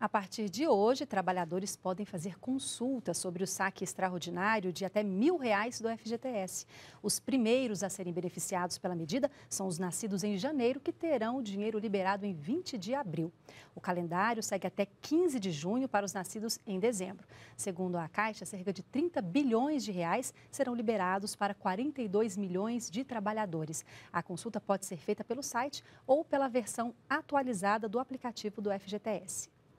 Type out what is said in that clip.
A partir de hoje, trabalhadores podem fazer consulta sobre o saque extraordinário de até mil reais do FGTS. Os primeiros a serem beneficiados pela medida são os nascidos em janeiro, que terão o dinheiro liberado em 20 de abril. O calendário segue até 15 de junho para os nascidos em dezembro. Segundo a Caixa, cerca de 30 bilhões de reais serão liberados para 42 milhões de trabalhadores. A consulta pode ser feita pelo site ou pela versão atualizada do aplicativo do FGTS.